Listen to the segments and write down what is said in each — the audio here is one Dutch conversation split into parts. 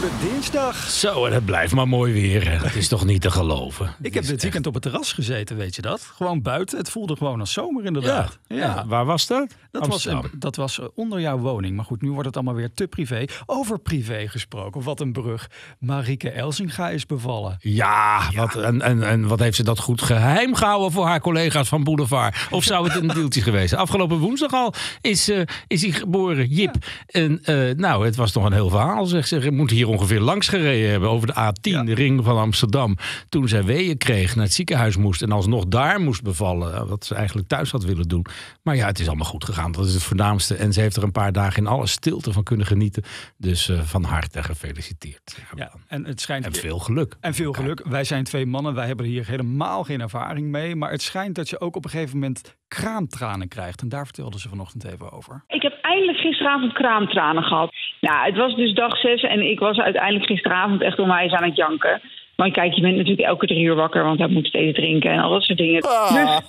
de dinsdag. Zo, en het blijft maar mooi weer. Het is toch niet te geloven. ik heb dit weekend op het terras gezeten, weet je dat? Gewoon buiten. Het voelde gewoon als zomer inderdaad. Ja, ja. waar was dat? Dat was, dat was eh, onder jouw woning. Maar goed, nu wordt het allemaal weer te privé. Over privé gesproken, wat een brug. Marike Elsinga is bevallen. Ja, Wat, en, en, en wat heeft ze dat goed geheim gehouden voor haar collega's van Boulevard? Of zou het een deeltje geweest zijn? Afgelopen woensdag al is, eh, is hij geboren, Jip. En eh, nou, het was toch een heel verhaal, zeg ze. Moet hier ongeveer langs gereden hebben over de A10, de ring van Amsterdam. Toen zij weeën kreeg, naar het ziekenhuis moest en alsnog daar moest bevallen. Wat ze eigenlijk thuis had willen doen. Maar ja, het is allemaal goed gegaan. Dat is het voornaamste. En ze heeft er een paar dagen in alle stilte van kunnen genieten. Dus uh, van harte gefeliciteerd. Ja, en, het schijnt... en veel geluk. En veel geluk. Wij zijn twee mannen, wij hebben hier helemaal geen ervaring mee. Maar het schijnt dat je ook op een gegeven moment kraamtranen krijgt. En daar vertelden ze vanochtend even over. Ik heb uiteindelijk gisteravond kraamtranen gehad. Nou, het was dus dag zes en ik was uiteindelijk gisteravond echt onwijs aan het janken. Want kijk, je bent natuurlijk elke drie uur wakker, want hij moet steeds drinken en al dat soort dingen. Ah.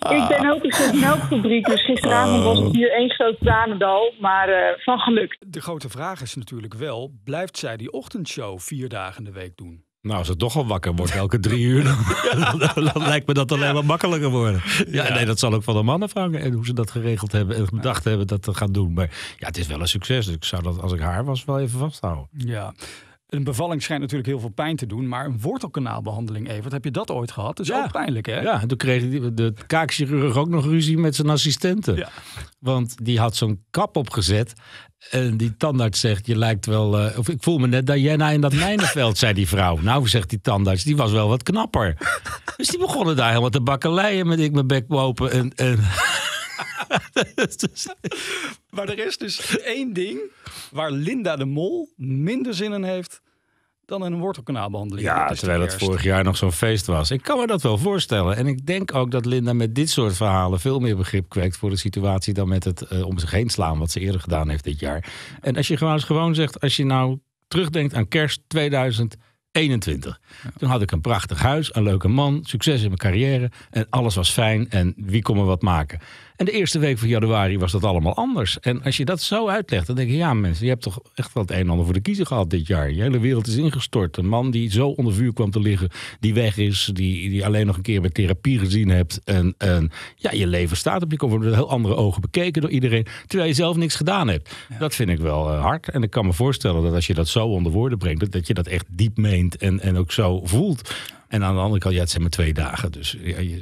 Dus ik ben ook een soort melkfabriek, dus gisteravond was het ah. hier één groot tranendal, maar eh, van geluk. De grote vraag is natuurlijk wel, blijft zij die ochtendshow vier dagen in de week doen? Nou, als het toch al wakker wordt elke drie uur, dan, lijkt me dat alleen maar makkelijker worden. Ja, nee, dat zal ook van de mannen vangen en hoe ze dat geregeld hebben en gedacht hebben dat te gaan doen. Maar ja, het is wel een succes. Dus ik zou dat als ik haar was wel even vasthouden. Ja. Een bevalling schijnt natuurlijk heel veel pijn te doen, maar een wortelkanaalbehandeling, Evert, heb je dat ooit gehad? Dat is ja. ook pijnlijk, hè? Ja, en toen kreeg de, de kaakchirurg ook nog ruzie met zijn assistente. Ja. Want die had zo'n kap opgezet en die tandarts zegt, je lijkt wel... Eh, of ik voel me net Diana in dat mijnenveld, zei die vrouw. Nou, zegt die tandarts, die was wel wat knapper. Dus die begonnen daar helemaal te bakkeleien met ik mijn bek open. En, en... maar er is dus één ding waar Linda de Mol minder zin in heeft dan een wortelkanaalbehandeling. Ja, terwijl het vorig jaar nog zo'n feest was. Ik kan me dat wel voorstellen. En ik denk ook dat Linda met dit soort verhalen veel meer begrip kweekt voor de situatie dan met het eh, om zich heen slaan, wat ze eerder gedaan heeft dit jaar. En als je gewoon eens gewoon zegt, als je nou terugdenkt aan kerst 2000. 21. Toen had ik een prachtig huis, een leuke man, succes in mijn carrière. En alles was fijn en wie kon me wat maken. En de eerste week van januari was dat allemaal anders. En als je dat zo uitlegt, dan denk je... ja mensen, je hebt toch echt wel het een en ander voor de kiezer gehad dit jaar. Je hele wereld is ingestort. Een man die zo onder vuur kwam te liggen, die weg is... die, die alleen nog een keer bij therapie gezien hebt. En, en ja, je leven staat op je komt, Met heel andere ogen bekeken door iedereen... terwijl je zelf niks gedaan hebt. Dat vind ik wel eh, hard. En ik kan me voorstellen dat als je dat zo onder woorden brengt... dat, dat je dat echt diep meent en, en ook zo voelt. En aan de andere kant, ja, het zijn maar twee dagen. Dus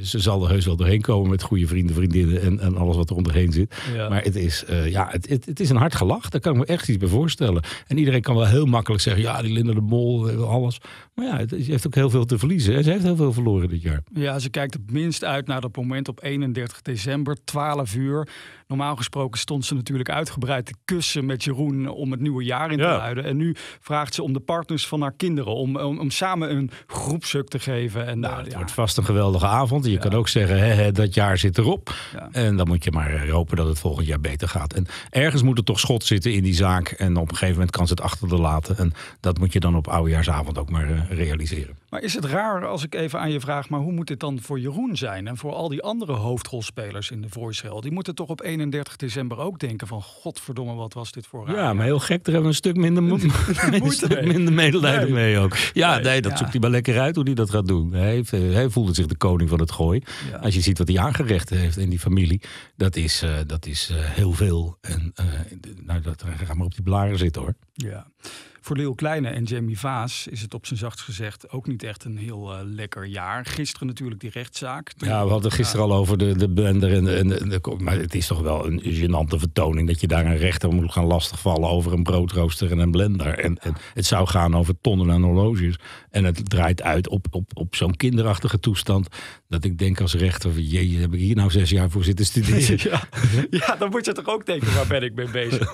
ze zal er heus wel doorheen komen met goede vrienden, vriendinnen en, en alles wat er onderheen zit. Maar het is, eh, ja, het, het, is een hard gelach. Daar kan ik me echt iets bij voorstellen. En iedereen kan wel heel makkelijk zeggen, ja, die Linda de Mol, eh, alles. Maar ja, het, ze heeft ook heel veel te verliezen. ze heeft heel veel verloren dit jaar. Ja, ze kijkt het minst uit naar dat moment op 31 december, 12 uur. Normaal gesproken stond ze natuurlijk uitgebreid te kussen met Jeroen om het nieuwe jaar in te luiden. En nu vraagt ze om de partners van haar kinderen, om, om, samen een groepstuk te te geven. En, nou, eh, het wordt vast een geweldige avond. Je kan ook zeggen, hè, dat jaar zit erop. En dan moet je maar eh, hopen dat het volgend jaar beter gaat. En ergens moet er toch schot zitten in die zaak. En op een gegeven moment kan ze het achter de laten. En dat moet je dan op oudejaarsavond ook maar eh, realiseren is het raar als ik even aan je vraag, maar hoe moet dit dan voor Jeroen zijn en voor al die andere hoofdrolspelers in de voorstel? Die moeten toch op 31 december ook denken van godverdomme, wat was dit voor raar. Ja, maar heel gek, daar hebben we een stuk minder, een stuk minder medelijden mee ook. Ja, nee, dat zoekt hij wel lekker uit hoe hij dat gaat doen. Hij, heeft, eh, hij voelde zich de koning van het gooi. Als je ziet wat hij aangerecht heeft in die familie, dat is, eh, dat is eh, heel veel. En uh, nou, dat, ga maar op die blaren zitten hoor. Ja. Voor Leeuw Kleine en Jamie Vaas is het op zijn zachtst gezegd ook niet echt een heel eh, lekker jaar. Gisteren natuurlijk die rechtszaak. Ja, we hadden gisteren al over de, de blender. En de, en de, maar het is toch wel een gênante vertoning dat je daar een rechter moet gaan lastigvallen over een broodrooster en een blender. En, en het zou gaan over tonnen aan horloges. En het draait uit op, op, op zo'n kinderachtige toestand dat ik denk als rechter, jee, heb ik hier nou zes jaar voor zitten studeren? Ja, dan moet je toch ook denken, waar ben ik mee bezig?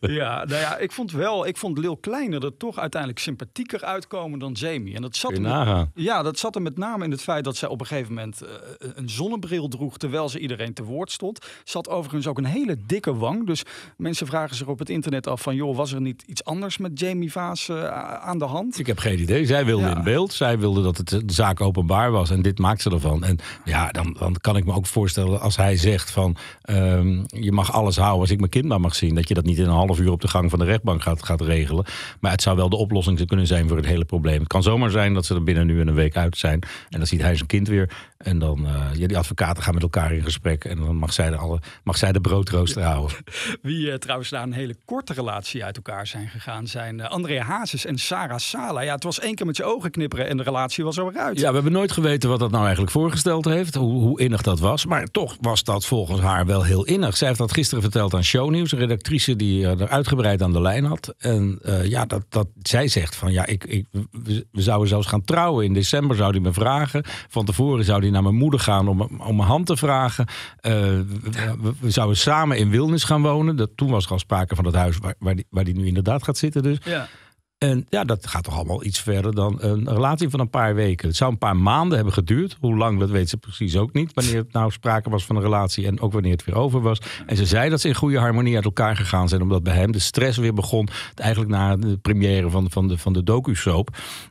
ja, nou ja, ik vond wel, ik vond Lil Kleiner er toch uiteindelijk sympathieker uitkomen dan Jamie. En dat zat, met, ja, dat zat er met name in het feit dat zij op een gegeven moment eh, een zonnebril droeg, terwijl ze iedereen te woord stond. Zat overigens ook een hele dikke wang. Dus mensen vragen zich op het internet af van, joh, was er niet iets anders met Jamie Vaas eh, aan de hand? Ik heb geen idee. Zij wilde in beeld. Zij wilde dat het de zaak openbaar was. En dit maakt ze ervan? En ja, dan, dan kan ik me ook voorstellen als hij zegt van ehm, je mag alles houden als ik mijn kind maar mag zien. Dat je dat niet in een half uur op de gang van de rechtbank gaat, gaat regelen. Maar het zou wel de oplossing kunnen zijn voor het hele probleem. Het kan zomaar zijn dat ze er binnen nu en een week uit zijn. En dan ziet hij zijn kind weer. En dan, eh, ja, die advocaten gaan met elkaar in gesprek. En dan mag zij de, alle, mag zij de broodrooster houden. Wie eh, trouwens na een hele korte relatie uit elkaar zijn gegaan, zijn Andrea eh, André Hazes en Sarah Sala. Ja, het was één keer met je ogen knipperen en de relatie was al uit. Ja, we hebben nooit geweten wat dat nou nou eigenlijk voorgesteld heeft. Hoe, hoe, innig dat was. Maar toch was dat volgens haar wel heel innig. Zij heeft dat gisteren verteld aan Shownieuws. Een redactrice die eh, er uitgebreid aan de lijn had. En eh, ja, dat, dat, zij zegt van ja, ik, ik, we zouden zelfs gaan trouwen. In december zou hij me vragen. Van tevoren zou hij naar mijn moeder gaan om, om mijn hand te vragen. Eh, we, zouden samen in Wilnis gaan wonen. Dat, toen was er al sprake van dat huis waar, waar, waar die nu inderdaad gaat zitten. Dus. Ja. En ja, dat gaat toch allemaal iets verder dan een relatie van een paar weken. Het zou een paar maanden hebben geduurd. Hoe lang, dat weet ze precies ook niet. Wanneer het nou sprake was van een relatie en ook wanneer het weer over was. En ze zei dat ze in goede harmonie uit elkaar gegaan zijn. Omdat bij hem de stress weer begon. Eigenlijk na de première van, van de, van de docu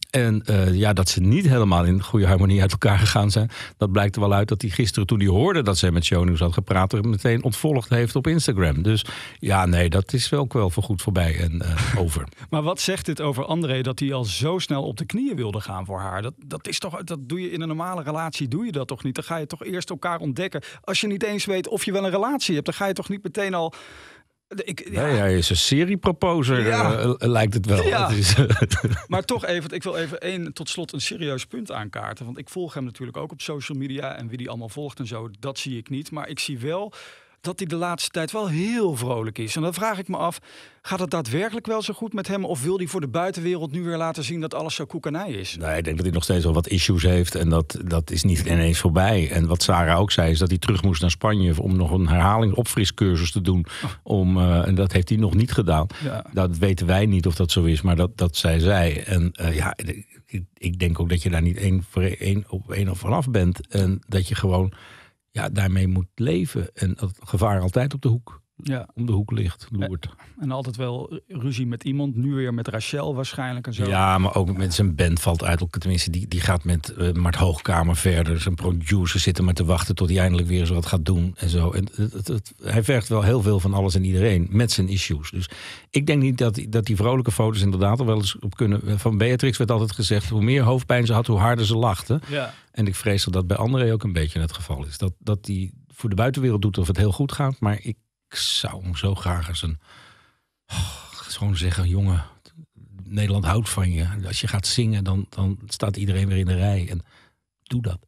En eh, ja, dat ze niet helemaal in goede harmonie uit elkaar gegaan zijn. Dat blijkt er wel uit dat hij gisteren, toen hij hoorde dat zij met Shownieuws had gepraat, er meteen ontvolgd heeft op Instagram. Dus ja, nee, dat is wel ook wel voorgoed voorbij en eh, over. Maar wat zegt dit over André dat hij al zo snel op de knieën wilde gaan voor haar. Dat, dat, is toch, dat doe je in een normale relatie, doe je dat toch niet? Dan ga je toch eerst elkaar ontdekken. Als je niet eens weet of je wel een relatie hebt, dan ga je toch niet meteen al ik, ja. Nee, hij is een serieproposer, ja. Eh, lijkt het wel. Ja. Eh, maar toch even, ik wil even één, tot slot een serieus punt aankaarten. Want ik volg hem natuurlijk ook op social media en wie die allemaal volgt en zo, dat zie ik niet. Maar ik zie wel dat hij de laatste tijd wel heel vrolijk is. En dan vraag ik me af, gaat het daadwerkelijk wel zo goed met hem? Of wil hij voor de buitenwereld nu weer laten zien dat alles zo koekenij is? Nee, ik denk dat hij nog steeds wel wat issues heeft. En dat, dat is niet ineens voorbij. En wat Sarah ook zei, is dat hij terug moest naar Spanje... om nog een herhaling opfriscursus te doen. Oh. Om, eh, en dat heeft hij nog niet gedaan. Dat weten wij niet of dat zo is, maar dat, dat zei zij. En eh, ja, ik, ik, denk ook dat je daar niet één, voor één op één of vanaf bent. En dat je gewoon ja, daarmee moet leven. En dat gevaar altijd op de hoek ja. om de hoek ligt, loert. En altijd wel ruzie met iemand. Nu weer met Rachel waarschijnlijk en zo. Ja, maar ook met zijn band valt uit. Tenminste, die, die gaat met uh, Mart Hoogkamer verder. Zijn producer zitten maar te wachten tot hij eindelijk weer zo wat gaat doen en zo. En het, het, hij vergt wel heel veel van alles en iedereen met zijn issues. Dus ik denk niet dat, dat die vrolijke foto's inderdaad al wel eens op kunnen. Van Beatrix werd altijd gezegd, hoe meer hoofdpijn ze had, hoe harder ze lachte. Ja. En ik vrees dat dat bij anderen ook een beetje het geval is. Dat, dat die voor de buitenwereld doet of het heel goed gaat, maar ik ik zou hem zo graag als een. Oh, gewoon zeggen, jongen, Nederland houdt van je. Als je gaat zingen, dan, dan staat iedereen weer in de rij. En doe dat.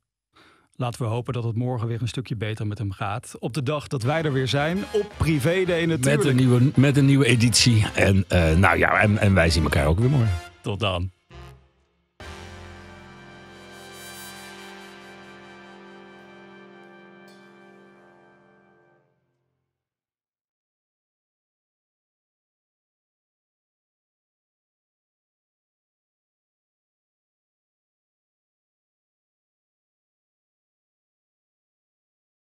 Laten we hopen dat het morgen weer een stukje beter met hem gaat. Op de dag dat wij er weer zijn, op privé de natuurlijk. Met een nieuwe, met een nieuwe editie. En, eh, nou ja, en, en wij zien elkaar ook weer morgen. Tot dan.